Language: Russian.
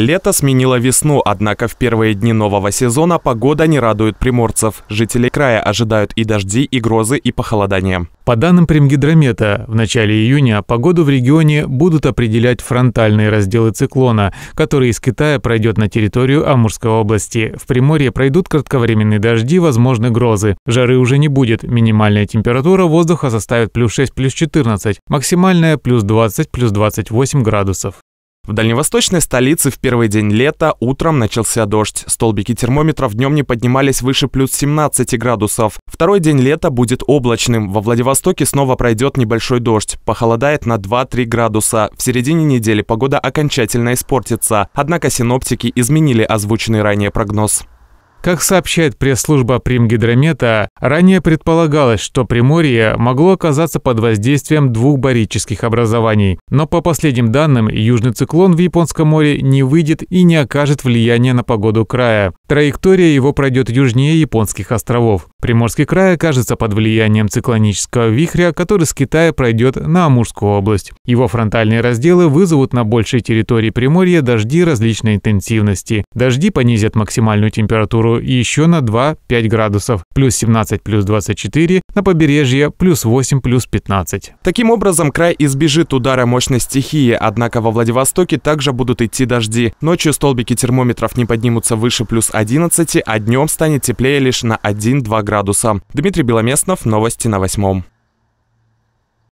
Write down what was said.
Лето сменило весну, однако в первые дни нового сезона погода не радует приморцев. Жители края ожидают и дожди, и грозы, и похолодания. По данным Примгидромета, в начале июня погоду в регионе будут определять фронтальные разделы циклона, который из Китая пройдет на территорию Амурской области. В Приморье пройдут кратковременные дожди, возможны грозы. Жары уже не будет. Минимальная температура воздуха составит плюс 6, плюс 14, максимальная плюс 20, плюс 28 градусов. В дальневосточной столице в первый день лета утром начался дождь. Столбики термометров днем не поднимались выше плюс 17 градусов. Второй день лета будет облачным. Во Владивостоке снова пройдет небольшой дождь. Похолодает на 2-3 градуса. В середине недели погода окончательно испортится. Однако синоптики изменили озвученный ранее прогноз. Как сообщает пресс-служба Примгидромета, ранее предполагалось, что Приморье могло оказаться под воздействием двух барических образований. Но по последним данным, южный циклон в Японском море не выйдет и не окажет влияния на погоду края. Траектория его пройдет южнее японских островов. Приморский край окажется под влиянием циклонического вихря, который с Китая пройдет на Амурскую область. Его фронтальные разделы вызовут на большей территории Приморья дожди различной интенсивности. Дожди понизят максимальную температуру Центуру еще на 2-5 градусов, плюс 17, плюс 24, на побережье плюс 8, плюс 15. Таким образом, край избежит удара мощной стихии, однако во Владивостоке также будут идти дожди. Ночью столбики термометров не поднимутся выше плюс 11, а днем станет теплее лишь на 1-2 градуса. Дмитрий Беломестнов, новости на восьмом.